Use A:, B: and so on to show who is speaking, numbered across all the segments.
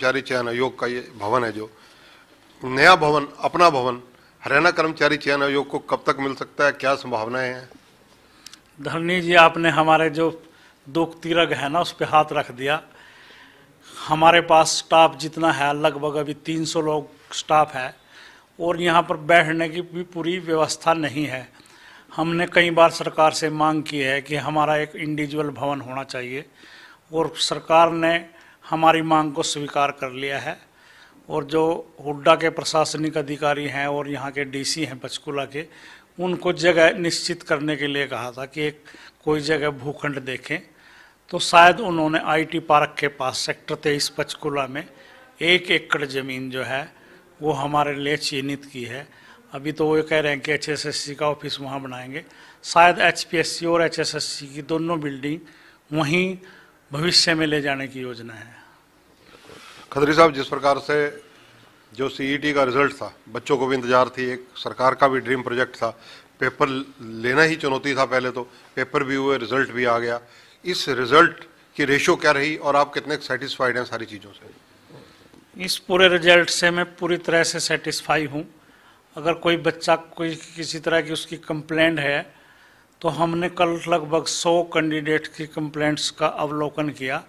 A: कर्मचारी चयन आयोग का ये भवन है जो नया भवन अपना भवन हरियाणा कर्मचारी चयन आयोग को कब तक मिल सकता है क्या संभावनाएं हैं
B: धरनी जी आपने हमारे जो दुख तिरग है ना उस पर हाथ रख दिया हमारे पास स्टाफ जितना है लगभग अभी 300 लोग स्टाफ है और यहाँ पर बैठने की भी पूरी व्यवस्था नहीं है हमने कई बार सरकार से मांग की है कि हमारा एक इंडिविजुअल भवन होना चाहिए और सरकार ने हमारी मांग को स्वीकार कर लिया है और जो हुड्डा के प्रशासनिक अधिकारी हैं और यहाँ के डीसी हैं पचकुला के उनको जगह निश्चित करने के लिए कहा था कि एक कोई जगह भूखंड देखें तो शायद उन्होंने आईटी पार्क के पास सेक्टर तेईस पचकुला में एक एकड़ ज़मीन जो है वो हमारे लिए चिन्हित की है अभी तो वो कह रहे हैं कि एच का ऑफिस वहाँ बनाएंगे शायद एच और एच की दोनों बिल्डिंग वहीं भविष्य में ले जाने की योजना है
A: खदरी साहब जिस प्रकार से जो सीईटी e का रिजल्ट था बच्चों को भी इंतजार थी एक सरकार का भी ड्रीम प्रोजेक्ट था पेपर लेना ही चुनौती था पहले तो पेपर भी हुए रिजल्ट भी आ गया इस रिजल्ट की रेशो क्या रही और आप कितने सेटिस्फाइड हैं सारी चीज़ों से
B: इस पूरे रिजल्ट से मैं पूरी तरह से सेटिस्फाई हूँ अगर कोई बच्चा कोई किसी तरह की उसकी कंप्लेंट है तो हमने कल लगभग सौ कैंडिडेट की कंप्लेंट्स का अवलोकन किया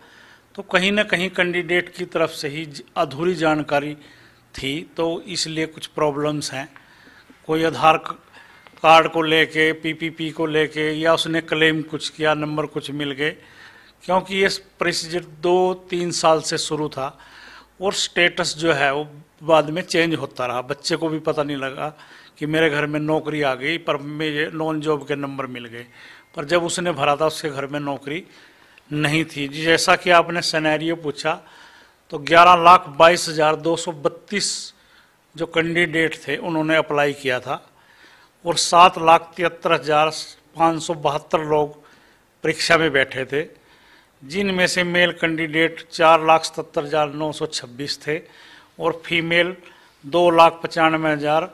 B: तो कहीं ना कहीं कैंडिडेट की तरफ से ही अधूरी जानकारी थी तो इसलिए कुछ प्रॉब्लम्स हैं कोई आधार कार्ड को लेके पीपीपी को लेके या उसने क्लेम कुछ किया नंबर कुछ मिल गए क्योंकि ये प्रोसीजर दो तीन साल से शुरू था और स्टेटस जो है वो बाद में चेंज होता रहा बच्चे को भी पता नहीं लगा कि मेरे घर में नौकरी आ गई पर मेरे नॉन जॉब के नंबर मिल गए पर जब उसने भरा था उसके घर में नौकरी नहीं थी जैसा कि आपने सनेरियो पूछा तो ग्यारह लाख बाईस हज़ार दो सौ बत्तीस जो कैंडिडेट थे उन्होंने अप्लाई किया था और सात लाख तिहत्तर हज़ार पाँच सौ बहत्तर लोग परीक्षा में बैठे थे जिनमें से मेल कैंडिडेट चार लाख सतहत्तर हज़ार नौ सौ छब्बीस थे और फीमेल दो लाख पचानवे हज़ार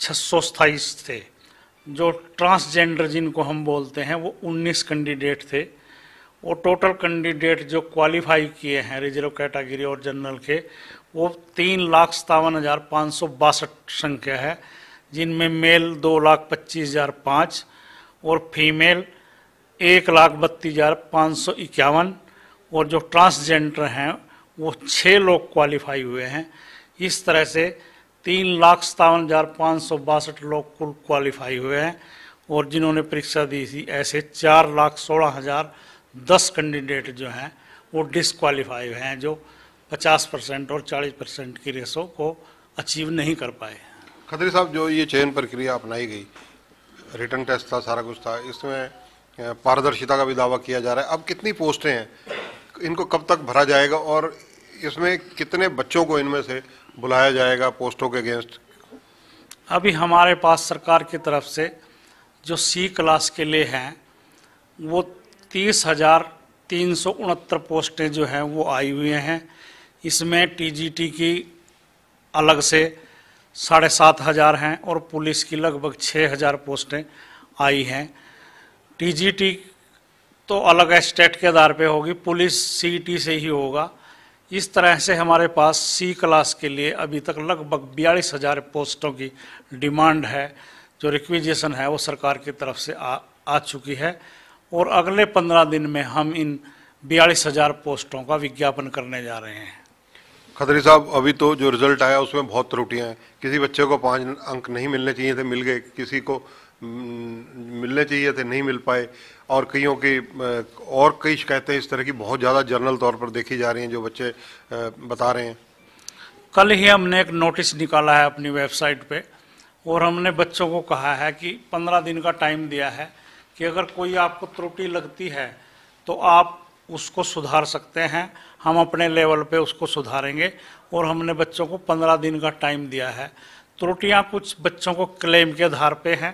B: छः सौ सताईस थे जो ट्रांसजेंडर जिनको हम बोलते हैं वो उन्नीस कैंडिडेट थे वो टोटल कैंडिडेट जो क्वालिफाई किए हैं रिजर्व कैटेगरी और जनरल के वो तीन लाख सतावन हज़ार पाँच सौ बासठ संख्या है जिनमें मेल दो लाख पच्चीस हज़ार पाँच और फीमेल एक लाख बत्तीस हज़ार पाँच सौ इक्यावन और जो ट्रांसजेंडर हैं वो छः लोग क्वालिफाई हुए हैं इस तरह से तीन लाख सतावन हज़ार पाँच सौ बासठ लोग कुल क्वालिफाई हुए हैं और जिन्होंने परीक्षा दी थी ऐसे चार लाख सोलह हज़ार दस कैंडिडेट जो हैं वो डिसक्वालीफाई हैं जो 50 परसेंट और 40 परसेंट की रेसों को अचीव नहीं कर पाए
A: खदरी साहब जो ये चयन प्रक्रिया अपनाई गई रिटर्न टेस्ट था सारा कुछ था इसमें पारदर्शिता का भी दावा किया जा रहा है अब कितनी पोस्टें हैं इनको कब तक भरा जाएगा और इसमें कितने बच्चों को इनमें से बुलाया जाएगा पोस्टों के अगेंस्ट
B: अभी हमारे पास सरकार की तरफ से जो सी क्लास के लिए हैं वो तीस हज़ार तीन सौ उनहत्तर पोस्टें जो हैं वो आई हुई हैं इसमें टीजीटी की अलग से साढ़े सात हज़ार हैं और पुलिस की लगभग छः हज़ार पोस्टें आई हैं टीजीटी तो अलग स्टेट के आधार पे होगी पुलिस सीटी से ही होगा इस तरह से हमारे पास सी क्लास के लिए अभी तक लगभग बयालीस हज़ार पोस्टों की डिमांड है जो रिक्विजेशन है वो सरकार की तरफ से आ, आ चुकी है और अगले पंद्रह दिन में हम इन बयालीस हजार पोस्टों का विज्ञापन करने जा रहे हैं खतरी साहब
A: अभी तो जो रिजल्ट आया उसमें बहुत त्रुटियां हैं किसी बच्चे को पाँच अंक नहीं मिलने चाहिए थे मिल गए किसी को मिलने चाहिए थे नहीं मिल पाए और कईयों की और कई शिकायतें इस तरह की बहुत ज़्यादा जर्नल तौर पर देखी जा रही हैं जो बच्चे बता रहे
B: हैं कल ही हमने एक नोटिस निकाला है अपनी वेबसाइट पे और हमने बच्चों को कहा है कि पंद्रह दिन का टाइम दिया है कि अगर कोई आपको त्रुटि लगती है तो आप उसको सुधार सकते हैं हम अपने लेवल पे उसको सुधारेंगे और हमने बच्चों को पंद्रह दिन का टाइम दिया है त्रुटियां कुछ बच्चों को क्लेम के आधार पे हैं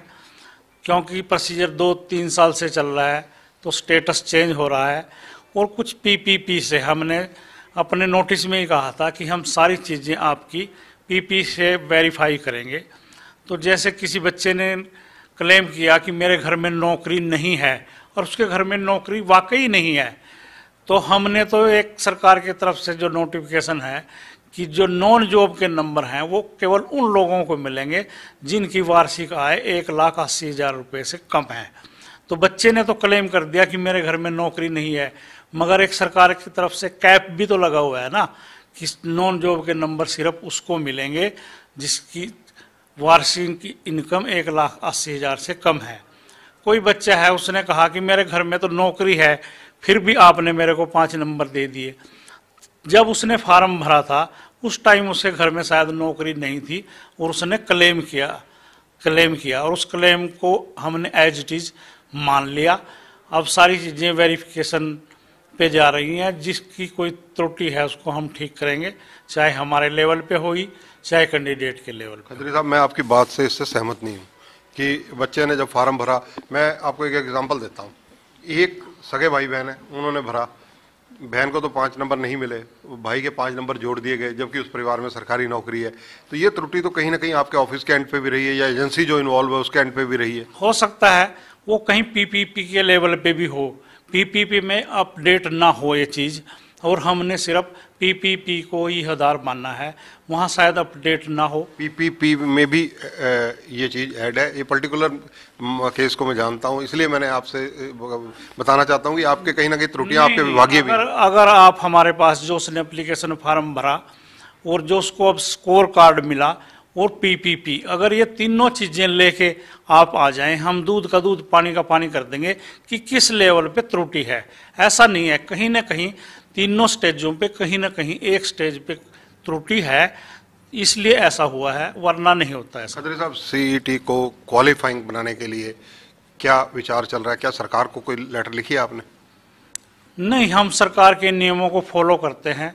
B: क्योंकि प्रोसीजर दो तीन साल से चल रहा है तो स्टेटस चेंज हो रहा है और कुछ पीपीपी से हमने अपने नोटिस में ही कहा था कि हम सारी चीज़ें आपकी पीपी से वेरीफाई करेंगे तो जैसे किसी बच्चे ने क्लेम किया कि मेरे घर में नौकरी नहीं है और उसके घर में नौकरी वाकई नहीं है तो हमने तो एक सरकार की तरफ से जो नोटिफिकेशन है कि जो नॉन जॉब के नंबर हैं वो केवल उन लोगों को मिलेंगे जिनकी वार्षिक आय एक लाख अस्सी हज़ार रुपये से कम है तो बच्चे ने तो क्लेम कर दिया कि मेरे घर में नौकरी नहीं है मगर एक सरकार की तरफ से कैप भी तो लगा हुआ है ना कि नॉन जॉब के नंबर सिर्फ उसको मिलेंगे जिसकी वार्षिक की इनकम एक लाख अस्सी हज़ार से कम है कोई बच्चा है उसने कहा कि मेरे घर में तो नौकरी है फिर भी आपने मेरे को पाँच नंबर दे दिए जब उसने फार्म भरा था उस टाइम उसके घर में शायद नौकरी नहीं थी और उसने क्लेम किया क्लेम किया और उस क्लेम को हमने एज इट इज़ मान लिया अब सारी चीज़ें वेरिफिकेशन पे जा रही हैं जिसकी कोई त्रुटि है उसको हम ठीक करेंगे चाहे हमारे लेवल पे होगी चाहे कैंडिडेट के लेवल पर
A: साहब मैं आपकी बात से इससे सहमत नहीं हूँ कि बच्चे ने जब फार्म भरा मैं आपको एक एग्जाम्पल देता हूँ एक सगे भाई बहन है उन्होंने भरा बहन को तो पाँच नंबर नहीं मिले भाई के पाँच नंबर जोड़ दिए गए जबकि उस परिवार में सरकारी नौकरी है तो ये त्रुटि तो कहीं ना कहीं आपके ऑफिस के एंड पे भी रही है या एजेंसी जो इन्वॉल्व है उसके एंड पे भी रही है
B: हो सकता है वो कहीं पीपीपी के लेवल पे भी हो पीपीपी में अपडेट ना हो ये चीज़ और हमने सिर्फ पीपीपी को ही आधार मानना है वहाँ शायद अपडेट ना हो पीपीपी में भी ये
A: चीज़ ऐड है ये पर्टिकुलर केस को मैं जानता हूँ इसलिए मैंने आपसे बताना चाहता हूँ कि आपके कहीं ना कहीं त्रुटियाँ आपके विभागीय भी
B: अगर आप हमारे पास जो उसने अप्लीकेशन फार्म भरा और जो उसको अब स्कोर कार्ड मिला और पीपीपी अगर ये तीनों चीज़ें लेके आप आ जाएं हम दूध का दूध पानी का पानी कर देंगे कि किस लेवल पे त्रुटि है ऐसा नहीं है कहीं ना कहीं तीनों स्टेजों पे कहीं ना कहीं एक स्टेज पे त्रुटि है इसलिए ऐसा हुआ है वरना नहीं होता है सदरी साहब
A: सीईटी e को क्वालिफाइंग बनाने के लिए क्या विचार चल रहा है क्या सरकार को कोई लेटर लिखी है आपने
B: नहीं हम सरकार के नियमों को फॉलो करते हैं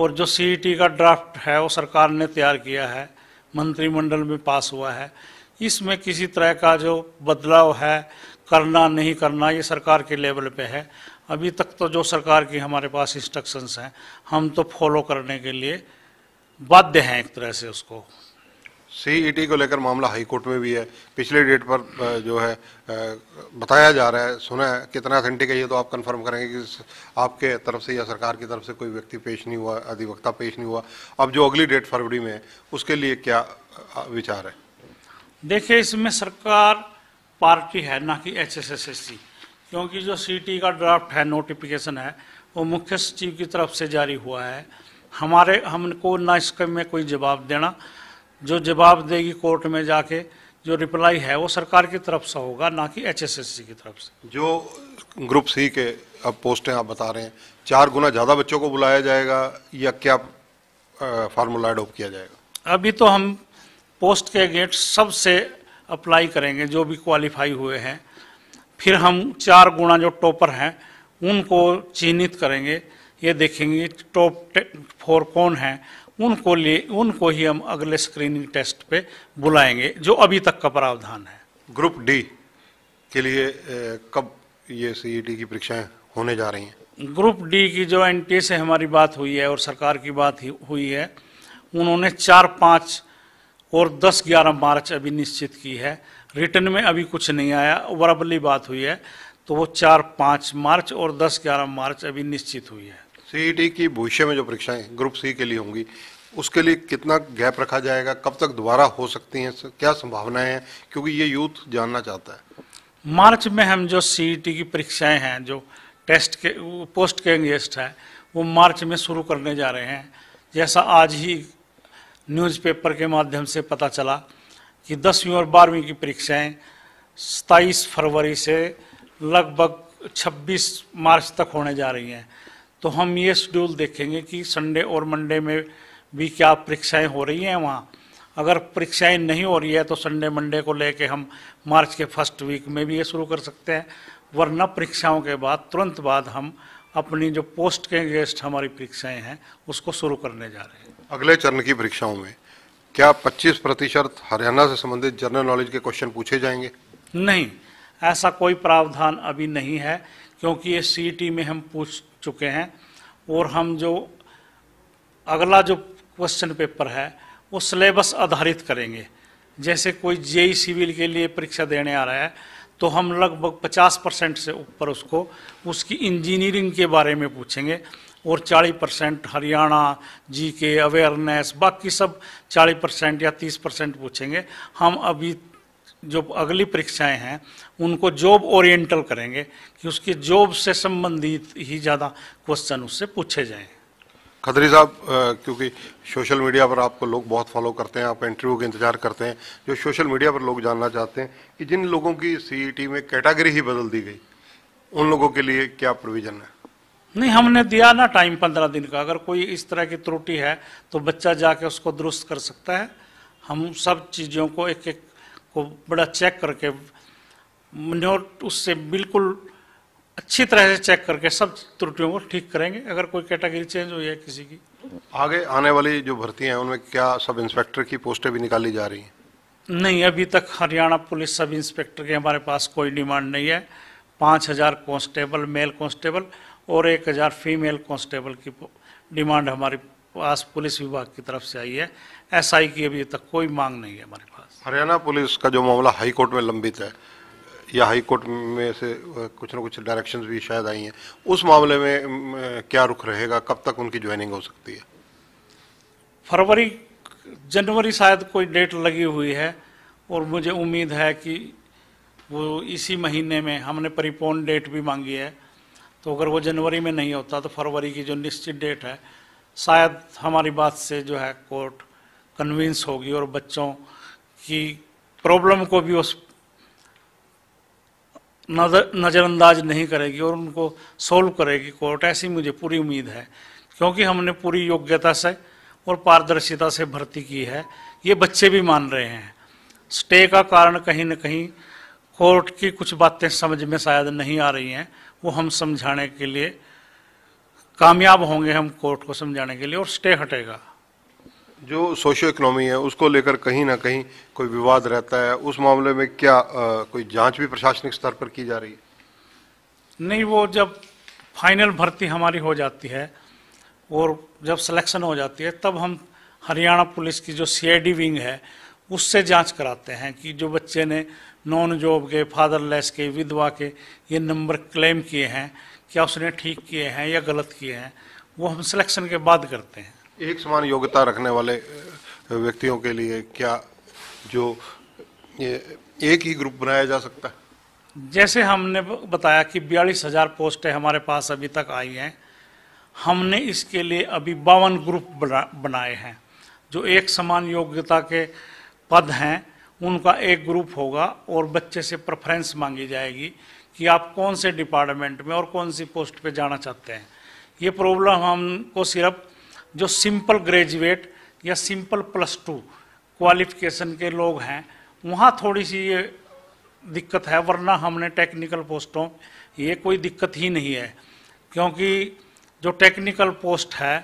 B: और जो सीईटी e का ड्राफ्ट है वो सरकार ने तैयार किया है मंत्रिमंडल में पास हुआ है इसमें किसी तरह का जो बदलाव है करना नहीं करना ये सरकार के लेवल पे है अभी तक तो जो सरकार की हमारे पास इंस्ट्रक्शंस हैं हम तो फॉलो करने के लिए बाध्य हैं एक तरह से उसको
A: सीईटी e को लेकर मामला हाई कोर्ट में भी है पिछले डेट पर जो है बताया जा रहा है सुना है कितना घंटे का ये तो आप कंफर्म करेंगे कि आपके तरफ से या सरकार की तरफ से कोई व्यक्ति पेश नहीं हुआ अधिवक्ता पेश नहीं हुआ अब जो अगली डेट फरवरी में है उसके लिए क्या विचार है
B: देखिए इसमें सरकार पार्टी है ना कि H S S S C क्योंकि जो सीटी का ड्राफ्ट है नोटिफिकेशन है वो मुख्य सचिव की तरफ से जारी हुआ है हमारे हमको ना इसके में कोई जवाब देना जो जवाब देगी कोर्ट में जाके जो रिप्लाई है वो सरकार की तरफ से होगा ना कि एचएसएससी की तरफ से
A: जो ग्रुप सी के अब पोस्टें आप बता रहे हैं चार गुना ज़्यादा बच्चों को बुलाया जाएगा या क्या फार्मूला एडोप किया जाएगा
B: अभी तो हम पोस्ट के गेट सबसे अप्लाई करेंगे जो भी क्वालिफाई हुए हैं फिर हम चार गुणा जो टॉपर हैं उनको चिन्हित करेंगे ये देखेंगे टॉप फोर कौन हैं उनको लिए उनको ही हम अगले स्क्रीनिंग टेस्ट पे बुलाएंगे जो अभी तक का प्रावधान है
A: ग्रुप डी के लिए कब ये सीईटी e की परीक्षाएं होने जा रही
B: हैं ग्रुप डी की जो एनटीए से हमारी बात हुई है और सरकार की बात हुई है उन्होंने चार पाँच और दस ग्यारह मार्च अभी निश्चित की है रिटर्न में अभी कुछ नहीं आया वरबली बात हुई है तो वो चार पाँच मार्च और दस ग्यारह मार्च अभी निश्चित हुई है
A: सी e की भविष्य में जो परीक्षाएं ग्रुप सी के लिए होंगी उसके लिए कितना गैप रखा जाएगा कब तक दोबारा हो सकती हैं क्या संभावनाएं हैं क्योंकि ये यूथ जानना चाहता है
B: मार्च में हम जो सी e की परीक्षाएं हैं जो टेस्ट के पोस्ट के अंगेस्ट है वो मार्च में शुरू करने जा रहे हैं जैसा आज ही न्यूज़पेपर के माध्यम से पता चला कि दसवीं और बारहवीं की परीक्षाएं सताईस फरवरी से लगभग 26 मार्च तक होने जा रही हैं तो हम ये शेड्यूल देखेंगे कि संडे और मंडे में भी क्या परीक्षाएं हो रही हैं वहाँ अगर परीक्षाएं नहीं हो रही है तो संडे मंडे को लेके हम मार्च के फर्स्ट वीक में भी ये शुरू कर सकते हैं वरना परीक्षाओं के बाद तुरंत बाद हम अपनी जो पोस्ट के गेस्ट हमारी परीक्षाएं हैं उसको शुरू करने जा रहे हैं अगले
A: चरण की परीक्षाओं में क्या 25 प्रतिशत हरियाणा से संबंधित जनरल नॉलेज के क्वेश्चन पूछे जाएंगे
B: नहीं ऐसा कोई प्रावधान अभी नहीं है क्योंकि ये सी में हम पूछ चुके हैं और हम जो अगला जो क्वेश्चन पेपर है वो सिलेबस आधारित करेंगे जैसे कोई जे सिविल e के लिए परीक्षा देने आ रहा है तो हम लगभग 50 परसेंट से ऊपर उसको उसकी इंजीनियरिंग के बारे में पूछेंगे और 40 परसेंट हरियाणा जी के अवेयरनेस बाकी सब 40 परसेंट या 30 परसेंट पूछेंगे हम अभी जो अगली परीक्षाएं हैं उनको जॉब ओरिएंटल करेंगे कि उसकी जॉब से संबंधित ही ज़्यादा क्वेश्चन उससे पूछे जाएं
A: खदरी साहब क्योंकि सोशल मीडिया पर आपको लोग बहुत फॉलो करते हैं आप इंटरव्यू का इंतजार करते हैं जो सोशल मीडिया पर लोग जानना चाहते हैं कि
B: जिन लोगों की सी e में कैटेगरी ही बदल दी गई उन लोगों के लिए क्या प्रोविज़न है नहीं हमने दिया ना टाइम पंद्रह दिन का अगर कोई इस तरह की त्रुटि है तो बच्चा जाके उसको दुरुस्त कर सकता है हम सब चीज़ों को एक एक को बड़ा चेक करके उससे बिल्कुल अच्छी तरह से चेक करके सब त्रुटियों को ठीक करेंगे अगर कोई कैटेगरी चेंज हुई है किसी की आगे
A: आने वाली जो भर्ती हैं उनमें क्या सब इंस्पेक्टर की पोस्टें भी निकाली जा रही हैं
B: नहीं अभी तक हरियाणा पुलिस सब इंस्पेक्टर के हमारे पास कोई डिमांड नहीं है पाँच हज़ार कॉन्स्टेबल मेल कॉन्स्टेबल और एक हज़ार फीमेल कांस्टेबल की डिमांड हमारे पास पुलिस विभाग की तरफ से आई है एसआई की अभी तक कोई मांग नहीं है हमारे
A: पास हरियाणा पुलिस का जो मामला हाईकोर्ट में लंबित है या हाईकोर्ट में से कुछ ना कुछ डायरेक्शंस भी शायद आई हैं उस मामले में क्या रुख रहेगा कब तक उनकी ज्वाइनिंग हो सकती है
B: फरवरी जनवरी शायद कोई डेट लगी हुई है और मुझे उम्मीद है कि वो इसी महीने में हमने परिपूर्ण डेट भी मांगी है तो अगर वो जनवरी में नहीं होता तो फरवरी की जो निश्चित डेट है शायद हमारी बात से जो है कोर्ट कन्विंस होगी और बच्चों की प्रॉब्लम को भी उस नज़रअंदाज नहीं करेगी और उनको सोल्व करेगी कोर्ट ऐसी मुझे पूरी उम्मीद है क्योंकि हमने पूरी योग्यता से और पारदर्शिता से भर्ती की है ये बच्चे भी मान रहे हैं स्टे का कारण कहीं ना कहीं कोर्ट की कुछ बातें समझ में शायद नहीं आ रही हैं वो हम समझाने के लिए कामयाब होंगे हम कोर्ट को समझाने के लिए और स्टे हटेगा
A: जो सोशो इकोनॉमी है उसको लेकर कहीं ना कहीं कोई विवाद रहता है उस मामले में क्या आ, कोई जांच भी प्रशासनिक स्तर पर की जा रही
B: है नहीं वो जब फाइनल भर्ती हमारी हो जाती है और जब सिलेक्शन हो जाती है तब हम हरियाणा पुलिस की जो सीआईडी विंग है उससे जांच कराते हैं कि जो बच्चे ने नॉन जॉब के फादरलेस के विधवा के ये नंबर क्लेम किए हैं क्या उसने ठीक किए हैं या गलत किए हैं वो हम सिलेक्शन के बाद करते हैं एक समान
A: योग्यता रखने वाले व्यक्तियों के लिए क्या जो ये एक ही ग्रुप बनाया जा सकता है
B: जैसे हमने बताया कि बयालीस हज़ार पोस्टें हमारे पास अभी तक आई हैं हमने इसके लिए अभी बावन ग्रुप बनाए हैं जो एक समान योग्यता के पद हैं उनका एक ग्रुप होगा और बच्चे से प्रेफरेंस मांगी जाएगी कि आप कौन से डिपार्टमेंट में और कौन सी पोस्ट पे जाना चाहते हैं ये प्रॉब्लम हमको सिर्फ जो सिंपल ग्रेजुएट या सिंपल प्लस टू क्वालिफिकेशन के लोग हैं वहाँ थोड़ी सी ये दिक्कत है वरना हमने टेक्निकल पोस्टों ये कोई दिक्कत ही नहीं है क्योंकि जो टेक्निकल पोस्ट है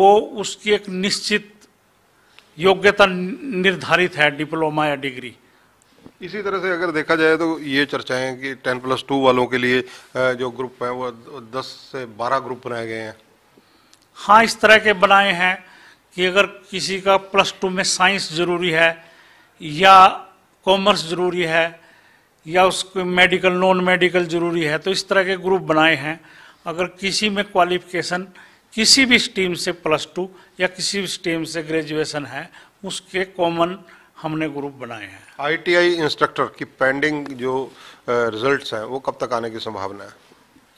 B: वो उसकी एक निश्चित योग्यता निर्धारित है डिप्लोमा या डिग्री
A: इसी तरह से अगर देखा जाए तो ये चर्चाएं कि टेन प्लस टू वालों के लिए जो ग्रुप है वो दस से बारह ग्रुप बनाए गए हैं
B: हाँ इस तरह के बनाए हैं कि अगर किसी का प्लस टू में साइंस जरूरी है या कॉमर्स जरूरी है या उसको मेडिकल नॉन मेडिकल जरूरी है तो इस तरह के ग्रुप बनाए हैं अगर किसी में क्वालिफिकेशन किसी भी स्ट्रीम से प्लस टू या किसी भी स्ट्रीम से ग्रेजुएशन है उसके कॉमन हमने ग्रुप बनाए हैं आईटीआई
A: इंस्ट्रक्टर की पेंडिंग जो रिजल्ट्स हैं वो कब तक आने की संभावना है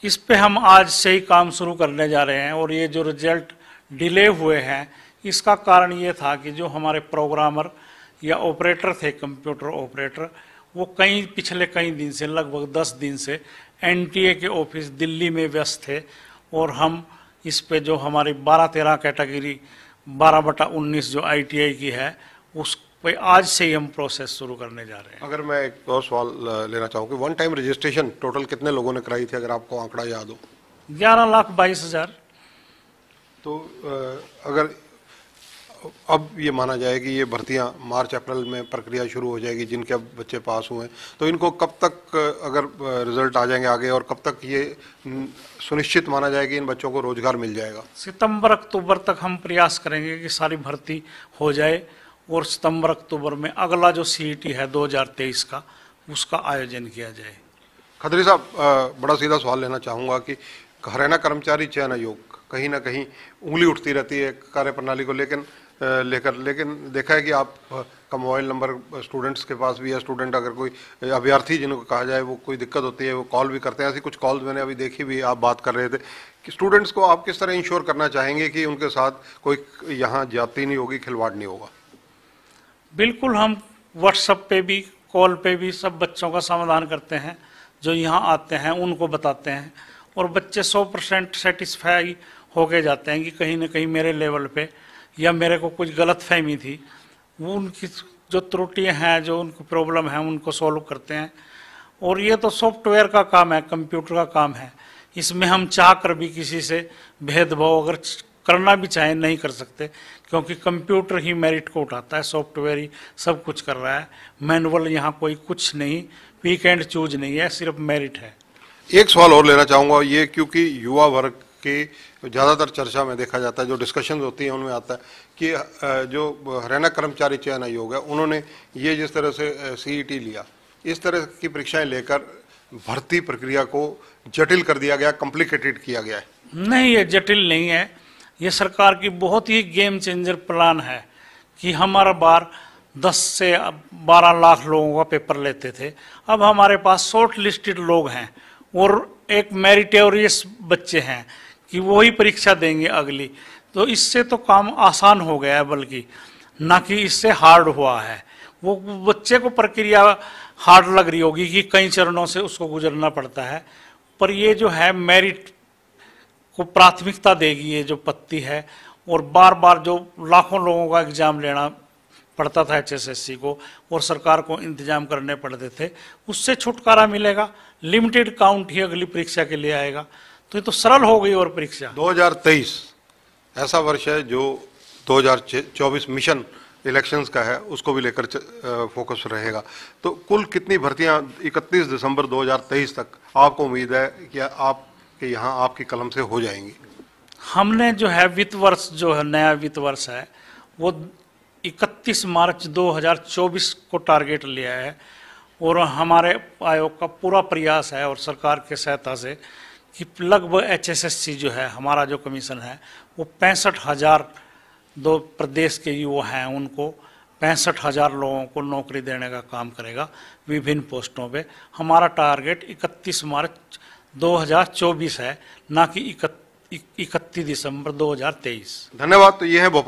B: इस पे हम आज से ही काम शुरू करने जा रहे हैं और ये जो रिजल्ट डिले हुए हैं इसका कारण ये था कि जो हमारे प्रोग्रामर या ऑपरेटर थे कंप्यूटर ऑपरेटर वो कई पिछले कई दिन से लगभग दस दिन से एनटीए के ऑफिस दिल्ली में व्यस्त थे और हम इस पे जो हमारी बारह तेरह कैटेगरी बारह बटा उन्नीस जो आईटीआई की है उस पे आज से ही हम प्रोसेस शुरू करने जा रहे
A: हैं अगर मैं एक और सवाल लेना चाहूँ कि वन टाइम रजिस्ट्रेशन टोटल कितने लोगों ने कराई थी अगर आपको आंकड़ा याद हो
B: ग्यारह लाख बाईस हजार तो अगर
A: अब ये माना जाए कि ये भर्तियां मार्च अप्रैल में प्रक्रिया शुरू हो जाएगी जिनके अब बच्चे पास हुए हैं तो इनको कब तक अगर रिजल्ट आ जाएंगे आगे और कब तक ये सुनिश्चित माना जाएगा कि इन बच्चों को रोजगार मिल जाएगा
B: सितंबर अक्टूबर तक हम प्रयास करेंगे कि सारी भर्ती हो जाए और सितंबर अक्टूबर में अगला जो सी e है दो का उसका आयोजन किया जाए
A: खदरी साहब बड़ा सीधा सवाल लेना चाहूँगा कि हरियाणा कर्मचारी चयन आयोग कहीं ना कहीं उंगली उठती रहती है कार्य प्रणाली को लेकिन लेकर लेकिन देखा है कि आप का मोबाइल नंबर स्टूडेंट्स के पास भी है स्टूडेंट अगर कोई अभ्यर्थी जिनको कहा जाए वो कोई दिक्कत होती है वो कॉल भी करते हैं ऐसी कुछ कॉल्स मैंने अभी देखी भी आप बात कर रहे थे कि स्टूडेंट्स को आप किस तरह इंश्योर करना चाहेंगे कि उनके साथ कोई यहाँ जाती नहीं होगी खिलवाड़ नहीं होगा
B: बिल्कुल हम व्हाट्सएप पे भी कॉल पे भी सब बच्चों का समाधान करते हैं जो यहाँ आते हैं उनको बताते हैं और बच्चे सौ परसेंट होके जाते हैं कि कहीं ना कहीं मेरे लेवल पे या मेरे को कुछ गलत फहमी थी वो उनकी जो त्रुटियाँ हैं जो उनकी प्रॉब्लम है उनको सॉल्व करते हैं और ये तो सॉफ्टवेयर का काम है कंप्यूटर का काम है इसमें हम चाह कर भी किसी से भेदभाव अगर करना भी चाहें नहीं कर सकते क्योंकि कंप्यूटर ही मेरिट को उठाता है सॉफ्टवेयर ही सब कुछ कर रहा है मैनुअल यहाँ कोई कुछ नहीं पीक एंड चूज नहीं है सिर्फ मेरिट है एक सवाल और लेना चाहूँगा
A: ये क्योंकि युवा वर्ग के तो ज़्यादातर चर्चा में देखा जाता है जो डिस्कशन होती है उनमें आता है कि जो हरियाणा कर्मचारी चयन आयोग है उन्होंने ये जिस तरह से सीईटी e लिया इस तरह की परीक्षाएं लेकर भर्ती प्रक्रिया को जटिल कर दिया गया कॉम्प्लिकेटेड किया
B: गया है नहीं ये जटिल नहीं है ये सरकार की बहुत ही गेम चेंजर प्लान है कि हमारा बार 10 से 12 लाख लोगों का पेपर लेते थे अब हमारे पास शॉर्ट लिस्टेड लोग हैं और एक मेरिटोरियस बच्चे हैं कि वो ही परीक्षा देंगे अगली तो इससे तो काम आसान हो गया है बल्कि ना कि इससे हार्ड हुआ है वो बच्चे को प्रक्रिया हार्ड लग रही होगी कि कई चरणों से उसको गुजरना पड़ता है पर ये जो है मेरिट को प्राथमिकता देगी ये जो पत्ती है और बार बार जो लाखों लोगों का एग्ज़ाम लेना पड़ता था एचएसएससी को और सरकार को इंतजाम करने पड़ते थे उससे छुटकारा मिलेगा लिमिटेड काउंट ही अगली परीक्षा के लिए आएगा तो ये तो सरल हो गई और परीक्षा
A: 2023 ऐसा वर्ष है जो 2024 मिशन इलेक्शंस का है उसको भी लेकर फोकस रहेगा तो कुल कितनी भर्तियां 31 दिसंबर 2023 तक आपको उम्मीद है कि कि यहाँ आपकी कलम से हो जाएंगी
B: हमने जो है वित्त वर्ष जो है नया वित्त वर्ष है वो 31 मार्च 2024 को टारगेट लिया है और हमारे आयोग का पूरा प्रयास है और सरकार के सहायता से कि लगभग एचएसएससी जो है हमारा जो कमीशन है वो पैंसठ हज़ार दो प्रदेश के युवा हैं उनको पैंसठ हज़ार लोगों को नौकरी देने का काम करेगा विभिन्न पोस्टों पे हमारा टारगेट 31 मार्च 2024 है ना कि इकतीस दिसंबर 2023
A: धन्यवाद तो ये है भोपाल